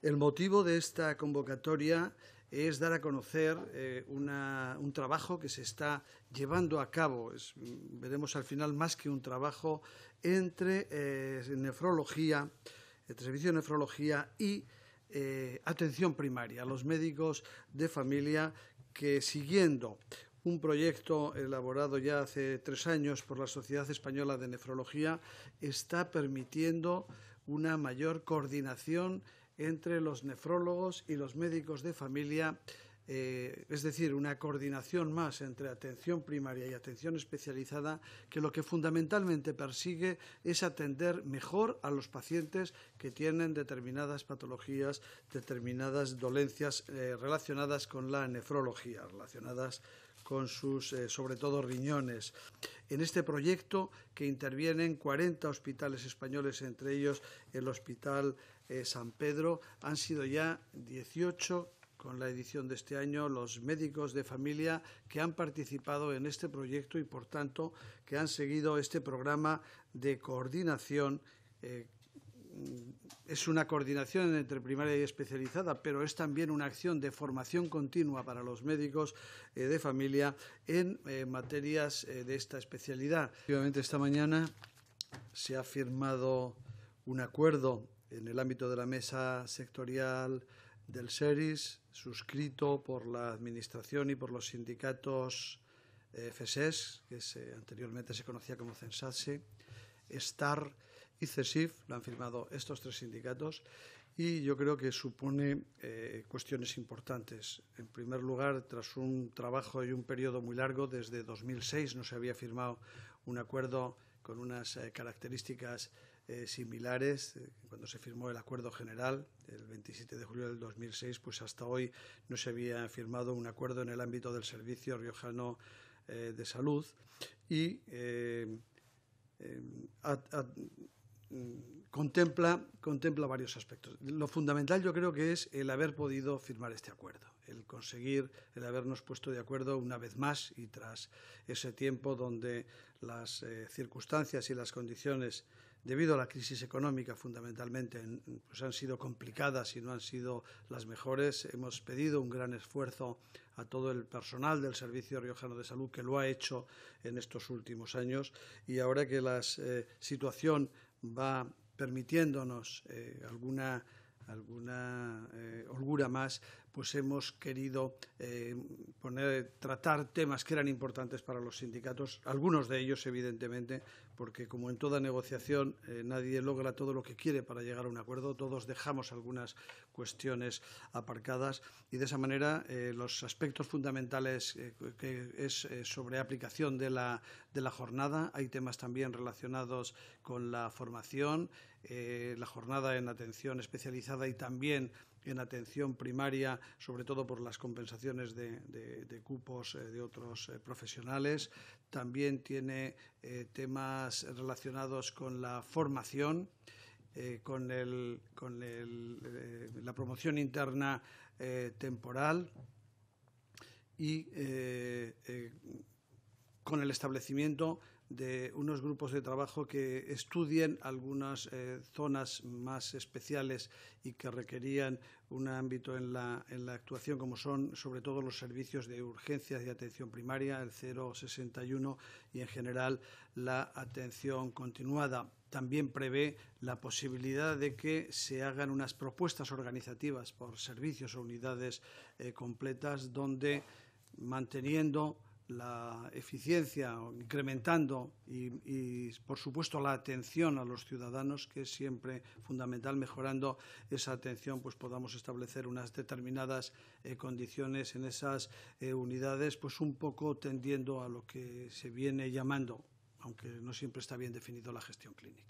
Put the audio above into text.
El motivo de esta convocatoria es dar a conocer eh, un trabajo que se está llevando a cabo, mm, veremos al final más que un trabajo, entre eh, nefrología, entre servicio de nefrología y eh, atención primaria, los médicos de familia que siguiendo un proyecto elaborado ya hace tres años por la Sociedad Española de Nefrología está permitiendo una mayor coordinación entre los nefrólogos y los médicos de familia eh, es decir, una coordinación más entre atención primaria y atención especializada que lo que fundamentalmente persigue es atender mejor a los pacientes que tienen determinadas patologías, determinadas dolencias eh, relacionadas con la nefrología, relacionadas con sus, eh, sobre todo, riñones. En este proyecto que intervienen 40 hospitales españoles, entre ellos el Hospital San Pedro, han sido ya 18 con la edición de este año los médicos de familia que han participado en este proyecto y, por tanto, que han seguido este programa de coordinación. Eh, es una coordinación entre primaria y especializada, pero es también una acción de formación continua para los médicos eh, de familia en eh, materias de esta especialidad. esta mañana se ha firmado un acuerdo en el ámbito de la mesa sectorial del SERIS, suscrito por la Administración y por los sindicatos eh, FESES, e que anteriormente se conocía como CENSATSE, STAR y CESIF, lo han firmado estos tres sindicatos, y yo creo que supone eh, cuestiones importantes. En primer lugar, tras un trabajo y un periodo muy largo, desde 2006 no se había firmado un acuerdo con unas eh, características eh, similares. Eh, cuando se firmó el acuerdo general el 27 de julio del 2006, pues hasta hoy no se había firmado un acuerdo en el ámbito del Servicio Riojano de Salud y mm, contempla, contempla varios aspectos. Lo fundamental yo creo que es el haber podido firmar este acuerdo el conseguir, el habernos puesto de acuerdo una vez más y tras ese tiempo donde las eh, circunstancias y las condiciones debido a la crisis económica fundamentalmente pues han sido complicadas y no han sido las mejores. Hemos pedido un gran esfuerzo a todo el personal del Servicio Riojano de Salud que lo ha hecho en estos últimos años y ahora que la eh, situación va permitiéndonos eh, alguna holgura más, pues hemos querido eh, tratar temas que eran importantes para los sindicatos, algunos de ellos, evidentemente, porque como en toda negociación eh, nadie logra todo lo que quiere para llegar a un acuerdo, todos dejamos algunas cuestiones aparcadas y de esa manera eh, los aspectos fundamentales que es sobre aplicación de la, jornada, hay temas también relacionados con la formación, la jornada en atención especializada y también en atención primaria, sobre todo por las compensaciones de, cupos eh, de otros eh, profesionales. También tiene eh, temas relacionados con la formación. con, el, con el, la promoción interna temporal y con el establecimiento de unos grupos de trabajo que estudien algunas eh, zonas más especiales y que requerían un ámbito en la, actuación, como son sobre todo los servicios de urgencias y atención primaria, el 061 y en general la atención continuada. También prevé la posibilidad de que se hagan unas propuestas organizativas por servicios o unidades eh, completas donde manteniendo la eficiencia, incrementando y, por supuesto, la atención a los ciudadanos, que es siempre fundamental, mejorando esa atención, pues podamos establecer unas determinadas eh, condiciones en esas eh, unidades, pues un poco tendiendo a lo que se viene llamando, aunque no siempre está bien definido, la gestión clínica.